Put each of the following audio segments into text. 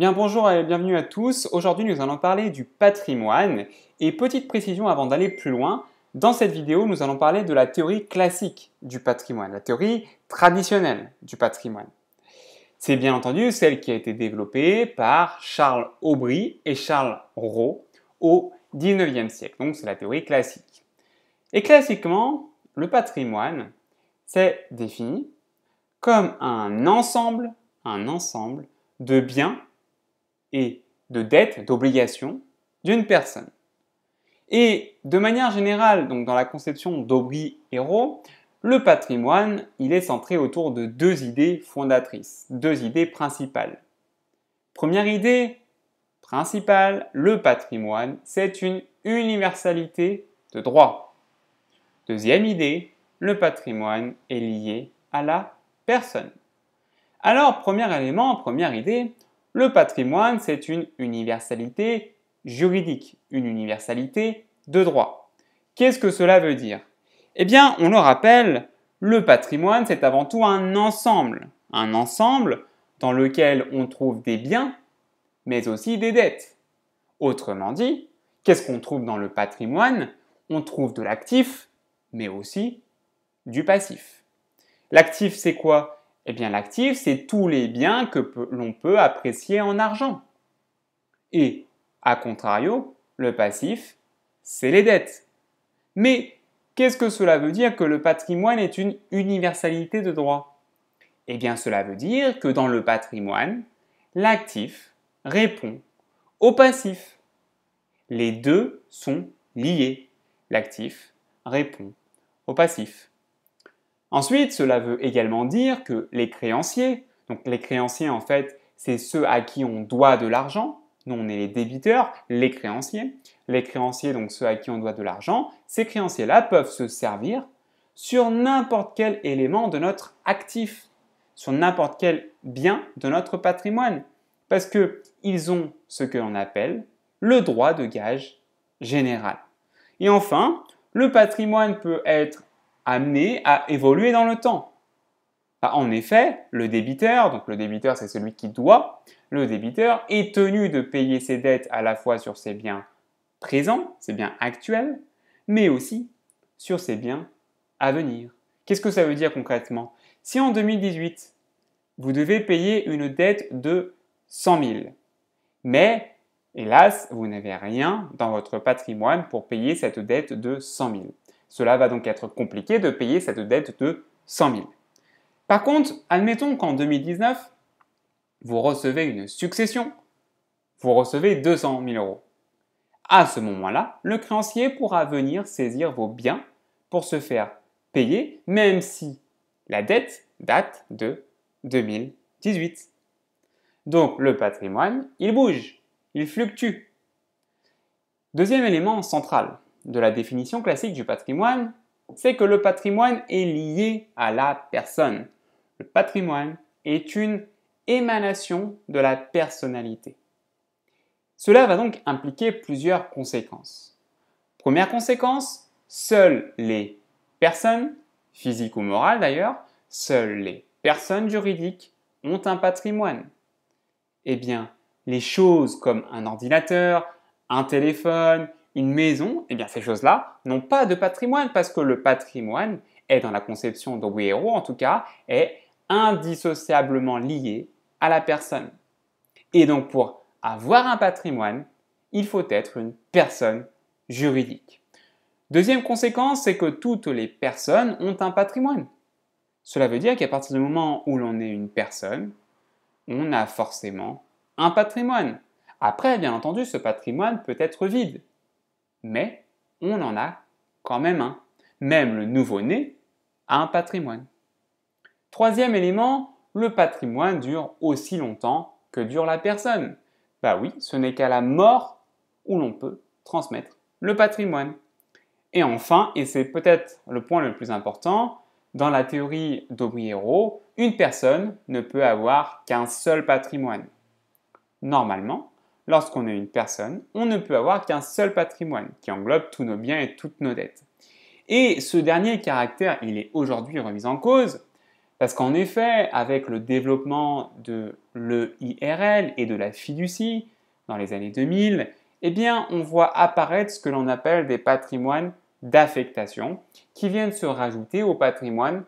Bien bonjour et bienvenue à tous. Aujourd'hui nous allons parler du patrimoine et petite précision avant d'aller plus loin, dans cette vidéo nous allons parler de la théorie classique du patrimoine, la théorie traditionnelle du patrimoine. C'est bien entendu celle qui a été développée par Charles Aubry et Charles Rowe au 19e siècle, donc c'est la théorie classique. Et classiquement, le patrimoine, c'est défini comme un ensemble, un ensemble de biens et de dette, d'obligation d'une personne. Et de manière générale, donc dans la conception daubry héros le patrimoine, il est centré autour de deux idées fondatrices, deux idées principales. Première idée principale, le patrimoine, c'est une universalité de droit. Deuxième idée, le patrimoine est lié à la personne. Alors, premier élément, première idée, le patrimoine, c'est une universalité juridique, une universalité de droit. Qu'est-ce que cela veut dire Eh bien, on le rappelle, le patrimoine, c'est avant tout un ensemble, un ensemble dans lequel on trouve des biens, mais aussi des dettes. Autrement dit, qu'est-ce qu'on trouve dans le patrimoine On trouve de l'actif, mais aussi du passif. L'actif, c'est quoi eh bien, l'actif, c'est tous les biens que l'on peut apprécier en argent. Et, à contrario, le passif, c'est les dettes. Mais qu'est-ce que cela veut dire que le patrimoine est une universalité de droit Eh bien, cela veut dire que dans le patrimoine, l'actif répond au passif. Les deux sont liés. L'actif répond au passif. Ensuite, cela veut également dire que les créanciers, donc les créanciers en fait, c'est ceux à qui on doit de l'argent, nous on est les débiteurs, les créanciers, les créanciers donc ceux à qui on doit de l'argent, ces créanciers-là peuvent se servir sur n'importe quel élément de notre actif, sur n'importe quel bien de notre patrimoine parce que ils ont ce que l'on appelle le droit de gage général. Et enfin, le patrimoine peut être amener à évoluer dans le temps. Bah, en effet, le débiteur, donc le débiteur c'est celui qui doit, le débiteur est tenu de payer ses dettes à la fois sur ses biens présents, ses biens actuels, mais aussi sur ses biens à venir. Qu'est-ce que ça veut dire concrètement Si en 2018, vous devez payer une dette de 100 000, mais hélas, vous n'avez rien dans votre patrimoine pour payer cette dette de 100 000. Cela va donc être compliqué de payer cette dette de 100 000. Par contre, admettons qu'en 2019, vous recevez une succession, vous recevez 200 000 euros. À ce moment-là, le créancier pourra venir saisir vos biens pour se faire payer, même si la dette date de 2018. Donc le patrimoine, il bouge, il fluctue. Deuxième élément central, de la définition classique du patrimoine, c'est que le patrimoine est lié à la personne. Le patrimoine est une émanation de la personnalité. Cela va donc impliquer plusieurs conséquences. Première conséquence, seules les personnes, physiques ou morales d'ailleurs, seules les personnes juridiques ont un patrimoine. Eh bien, les choses comme un ordinateur, un téléphone, une maison, eh bien ces choses-là n'ont pas de patrimoine parce que le patrimoine est dans la conception de en tout cas, est indissociablement lié à la personne. Et donc pour avoir un patrimoine, il faut être une personne juridique. Deuxième conséquence, c'est que toutes les personnes ont un patrimoine. Cela veut dire qu'à partir du moment où l'on est une personne, on a forcément un patrimoine. Après, bien entendu, ce patrimoine peut être vide mais on en a quand même un. Même le nouveau-né a un patrimoine. Troisième élément, le patrimoine dure aussi longtemps que dure la personne. Bah oui, ce n'est qu'à la mort où l'on peut transmettre le patrimoine. Et enfin, et c'est peut-être le point le plus important, dans la théorie d'Aubriero, une personne ne peut avoir qu'un seul patrimoine. Normalement, lorsqu'on est une personne, on ne peut avoir qu'un seul patrimoine qui englobe tous nos biens et toutes nos dettes. Et ce dernier caractère, il est aujourd'hui remis en cause parce qu'en effet, avec le développement de l'EIRL et de la fiducie dans les années 2000, eh bien, on voit apparaître ce que l'on appelle des patrimoines d'affectation qui viennent se rajouter au patrimoine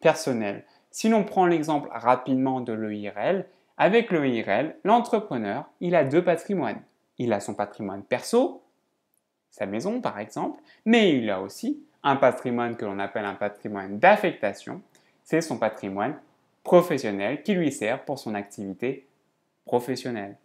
personnel. Si l'on prend l'exemple rapidement de l'EIRL, avec le IRL, l'entrepreneur, il a deux patrimoines. Il a son patrimoine perso, sa maison par exemple, mais il a aussi un patrimoine que l'on appelle un patrimoine d'affectation, c'est son patrimoine professionnel qui lui sert pour son activité professionnelle.